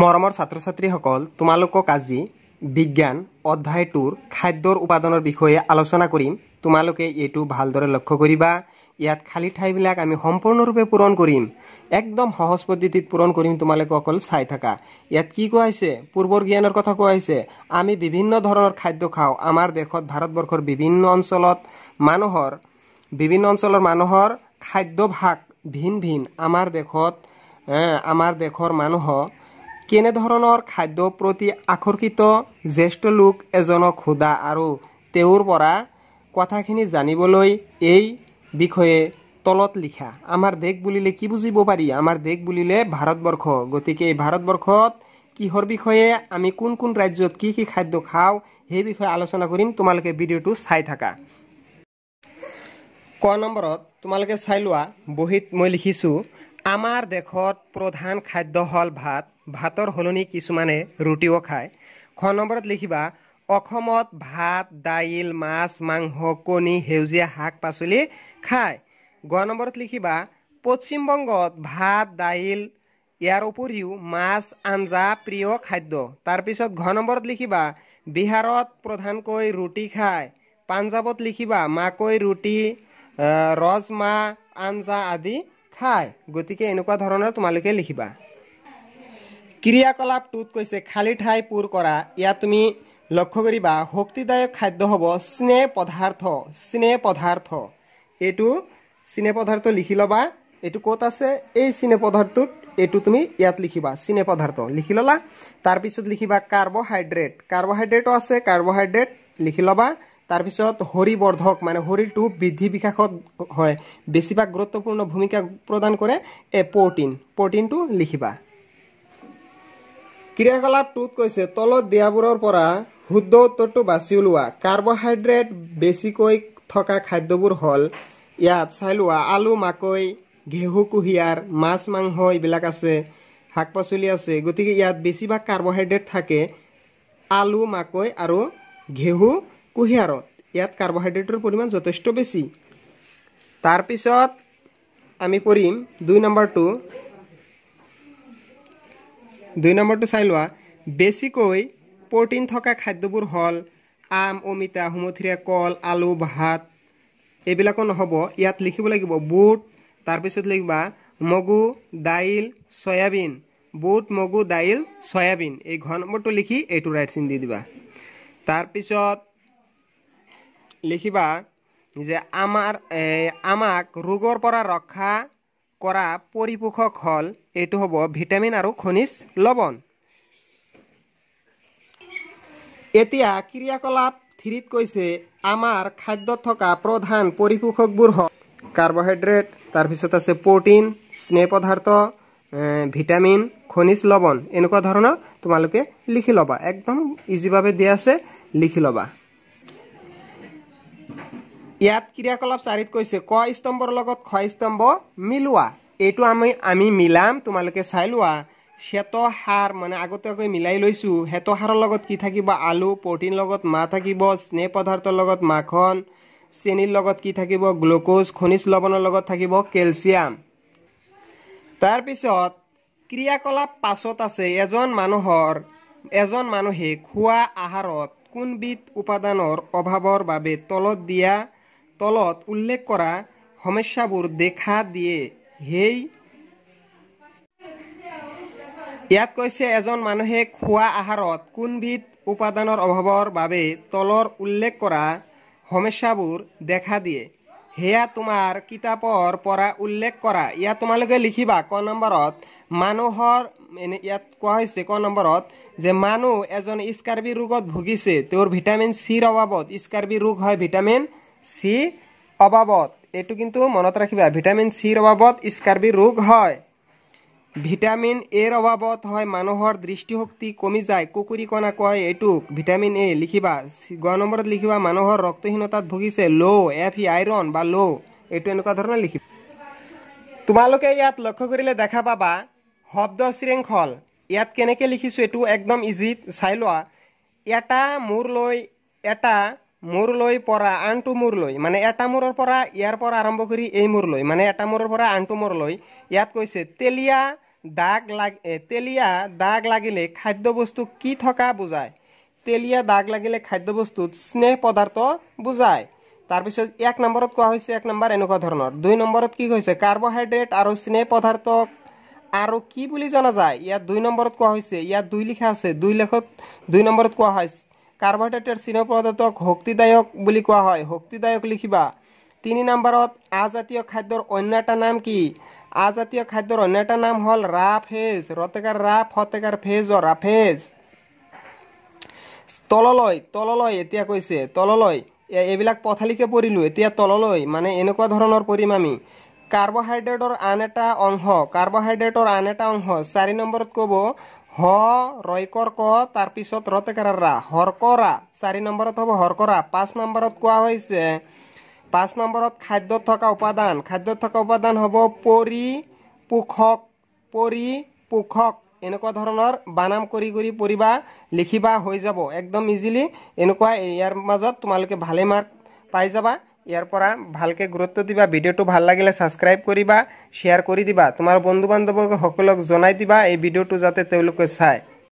মৰমৰ ছাত্ৰ ছাত্ৰীসকল তোমালোকক আজি বিজ্ঞান অধ্যায়টোৰ খাদ্যৰ উপাদানৰ বিষয়ে আলোচনা কৰিম তোমালোকে এইটো ভালদৰে লক্ষ্য কৰিবা ইয়াত খালী ঠাইবিলাক আমি সম্পূৰ্ণৰূপে পূৰণ কৰিম একদম সহজ পদ্ধতিত পূৰণ কৰিম তোমালোকে অকল চাই থকা ইয়াত কি কোৱা হৈছে পূৰ্বৰ জ্ঞানৰ কথা কোৱা হৈছে আমি বিভিন্ন ধৰণৰ খাদ্য খাওঁ আমাৰ দেশত ভাৰতবৰ্ষৰ বিভিন্ন অঞ্চলত মানুহৰ বিভিন্ন অঞ্চলৰ মানুহৰ খাদ্যভাগ ভিন ভিন আমাৰ দেশত আমাৰ দেশৰ মানুহৰ কেনেধৰণৰ খাদ্যৰ প্ৰতি আকৰ্ষিত জ্যেষ্ঠ লোক এজনক সোধা আৰু তেওঁৰ পৰা কথাখিনি জানিবলৈ এই বিষয়ে তলত লিখা আমাৰ দেশ বুলিলে কি বুজিব পাৰি আমাৰ দেশ বুলিলে ভাৰতবৰ্ষ গতিকে এই ভাৰতবৰ্ষত কিহৰ বিষয়ে আমি কোন কোন ৰাজ্যত কি কি খাদ্য খাওঁ সেই বিষয়ে আলোচনা কৰিম তোমালোকে ভিডিঅ'টো চাই থাকা ক নম্বৰত তোমালোকে চাই লোৱা বহীত মই লিখিছোঁ আমাৰ দেশত প্ৰধান খাদ্য হ'ল ভাত ভাতৰ সলনি কিছুমানে ৰুটিও খায় খ নম্বৰত লিখিবা অসমত ভাত দাইল মাছ মাংস কণী সেউজীয়া শাক পাচলি খায় গ নম্বৰত লিখিবা পশ্চিমবংগত ভাত দাইল ইয়াৰ উপৰিও মাছ আঞ্জা প্ৰিয় খাদ্য তাৰপিছত ঘ নম্বৰত লিখিবা বিহাৰত প্ৰধানকৈ ৰুটি খায় পাঞ্জাৱত লিখিবা মাকৈ ৰুটি ৰজমাহ আঞ্জা আদি খাই গতিকে এনেকুৱা ধৰণৰ তোমালোকে লিখিবা ক্ৰিয়াকলাপটোত কৈছে খালী ঠাই পূৰ কৰা ইয়াত তুমি লক্ষ্য কৰিবা শক্তিদায়ক খাদ্য হ'ব স্নেহ পদাৰ্থ স্নেহ পদাৰ্থ এইটো স্নেহ পদাৰ্থ লিখি ল'বা এইটো ক'ত আছে এই স্নেহ পদাৰ্থটোত এইটো তুমি ইয়াত লিখিবা চিনে পদাৰ্থ লিখি ল'লা তাৰপিছত লিখিবা কাৰ্বহাইড্ৰেট কাৰ্বহাইড্ৰেটো আছে কাৰ্বহাইড্ৰেট লিখি ল'বা তাৰপিছত বৰ্ধক মানে শৰীৰটো বৃদ্ধি বিকাশত হয় বেছিভাগ গুৰুত্বপূৰ্ণ ভূমিকা প্ৰদান কৰে এ প্ৰটিন প্ৰটিনটো লিখিবা ক্ৰিয়াকলাপটোত কৈছে তলত দিয়াবোৰৰ পৰা শুদ্ধ উত্তৰটো বাছি ওলোৱা কাৰ্বহাইড্ৰেট বেছিকৈ থকা খাদ্যবোৰ হ'ল ইয়াত চাই লোৱা আলু মাকৈ ঘেঁহু কুঁহিয়াৰ মাছ মাংস এইবিলাক আছে শাক পাচলি আছে গতিকে ইয়াত বেছিভাগ কাৰ্বহাইড্ৰেট থাকে আলু মাকৈ আৰু ঘেহু কুঁহিয়াৰত ইয়াত কাৰ্বহাইড্ৰেটৰ পৰিমাণ যথেষ্ট বেছি তাৰপিছত আমি পঢ়িম দুই নম্বৰটো দুই নম্বৰটো চাই লোৱা বেছিকৈ প্ৰটিন থকা খাদ্যবোৰ হ'ল আম অমিতা সুমথিৰা কল আলু ভাত এইবিলাকো নহ'ব ইয়াত লিখিব লাগিব বুট তাৰপিছত লিখিবা মগু দাইল চয়াবিন বুট মগু দাইল চয়াবিন এই ঘ নম্বৰটো লিখি এইটো ৰাইট চিন দি দিবা তাৰপিছত লিখিবা যে আমাৰ আমাক ৰোগৰ পৰা ৰক্ষা কৰা পৰিপোষক হ'ল এইটো হ'ব ভিটামিন আৰু খনিজ লৱণ এতিয়া ক্ৰিয়াকলাপ থ্ৰীত কৈছে আমাৰ খাদ্যত থকা প্ৰধান পৰিপোষকবোৰ হ'ল কাৰ্বহাইড্ৰেট তাৰপিছত আছে প্ৰ'টিন স্নেহ পদাৰ্থ ভিটামিন খনিজ লৱণ এনেকুৱা ধৰণৰ তোমালোকে লিখি ল'বা একদম ইজিভাৱে দিয়া আছে লিখি ল'বা ইয়াত ক্ৰিয়াকলাপ চাৰিত কৈছে ক স্তম্ভৰ লগত খ স্তম্ভ মিলোৱা এইটো আমি আমি মিলাম তোমালোকে চাই লোৱা শ্বেত সাৰ মানে আগতে আগতে মিলাই লৈছোঁ শ্বেত সাৰৰ লগত কি থাকিব আলু প্ৰটিন লগত মাহ থাকিব স্নেহ পদাৰ্থৰ লগত মাখন চেনীৰ লগত কি থাকিব গ্লুক'জ খনিজ লৱণৰ লগত থাকিব কেলছিয়াম তাৰপিছত ক্ৰিয়াকলাপ পাছত আছে এজন মানুহৰ এজন মানুহে খোৱা আহাৰত কোনবিধ উপাদানৰ অভাৱৰ বাবে তলত দিয়া তলত উল্লেখ কৰা সমস্যাবোৰ দেখা দিয়ে সেই ইয়াত কৈছে এজন মানুহে খোৱা আহাৰত কোনবিধ উপাদানৰ অভাৱৰ বাবে তলৰ উল্লেখ কৰা সমস্যাবোৰ দেখা দিয়ে সেয়া তোমাৰ কিতাপৰ পৰা উল্লেখ কৰা ইয়াত তোমালোকে লিখিবা ক নম্বৰত মানুহৰ এনে ইয়াত কোৱা হৈছে ক নম্বৰত যে মানুহ এজন স্কাৰ্বি ৰোগত ভুগিছে তেওঁৰ ভিটামিন চিৰ অভাৱত স্কাৰ্বি ৰোগ হয় ভিটামিন সি অবাবত এইটো কিন্তু মনত ৰাখিবা ভিটামিন চিৰ অবাবত স্কাৰ্বি ৰোগ হয় ভিটামিন এৰ অভাৱত হয় মানুহৰ দৃষ্টিশক্তি কমি যায় কুকুৰী কণা কয় এইটোক ভিটামিন এ লিখিবা গ নম্বৰত লিখিবা মানুহৰ ৰক্তহীনতাত ভুগিছে লো এফ ই আইৰণ বা লো এইটো এনেকুৱা ধৰণে লিখিবা তোমালোকে ইয়াত লক্ষ্য কৰিলে দেখা পাবা শব্দ শৃংখল ইয়াত কেনেকৈ লিখিছোঁ এইটো একদম ইজি চাই লোৱা এটা মূৰ লৈ এটা মূৰলৈ পৰা আনটো মূৰলৈ মানে এটা মূৰৰ পৰা ইয়াৰ পৰা আৰম্ভ কৰি এই মূৰলৈ মানে এটা মূৰৰ পৰা আনটো মূৰলৈ ইয়াত কৈছে তেলীয়া দাগ লাগ তেলীয়া দাগ লাগিলে খাদ্যবস্তু কি থকা বুজায় তেলীয়া দাগ লাগিলে খাদ্যবস্তুত স্নেহ পদাৰ্থ বুজায় তাৰপিছত এক নম্বৰত কোৱা হৈছে এক নম্বৰ এনেকুৱা ধৰণৰ দুই নম্বৰত কি কৈছে কাৰ্বহাইড্ৰেট আৰু স্নেহ পদাৰ্থক আৰু কি বুলি জনা যায় ইয়াত দুই নম্বৰত কোৱা হৈছে ইয়াত দুই লিখা আছে দুই লেখত দুই নম্বৰত কোৱা হয় কাৰ্বহাইড্ৰেট চিৰপ্ৰদাতক শক্তিদায়ক বুলি কোৱা হয় শক্তিদায়ক লিখিবা তিনি নম্বৰত আজাতীয় খাদ্যৰ অন্য এটা নাম কি আজাতীয় খাদ্যৰ অন্য এটা নাম হ'ল ৰাফেজ ৰতেকাৰ ৰাফ হতেকাৰ ফেজ ৰাফেজ তললৈ তললৈ এতিয়া কৈছে তললৈ এইবিলাক পথালিকে পৰিলোঁ এতিয়া তললৈ মানে এনেকুৱা ধৰণৰ পৰিম আমি কাৰ্বহাইড্ৰেটৰ আন এটা অংশ কাৰ্বহাইড্ৰেটৰ আন এটা অংশ চাৰি নম্বৰত ক'ব হ ৰয়কৰ ক তাৰপিছত ৰতেকাৰা হৰকৰা চাৰি নম্বৰত হ'ব হৰকৰা পাঁচ নম্বৰত কোৱা হৈছে পাঁচ নম্বৰত খাদ্যত থকা উপাদান খাদ্যত থকা উপাদান হ'ব পৰি পোষক পৰি পোষক এনেকুৱা ধৰণৰ বানাম কৰি কৰি পঢ়িবা লিখিবা হৈ যাব একদম ইজিলি এনেকুৱা ইয়াৰ মাজত তোমালোকে ভালে মাৰ্ক পাই যাবা ইয়াৰ পৰা ভালকে গুৰুত্ব দিবা ভিডিঅ'টো ভাল লাগিলে ছাবস্ক্ৰাইব কৰিবা শ্বেয়াৰ কৰি দিবা তোমাৰ বন্ধু বান্ধৱক সকলক জনাই দিবা এই ভিডিঅ'টো যাতে তেওঁলোকে চায়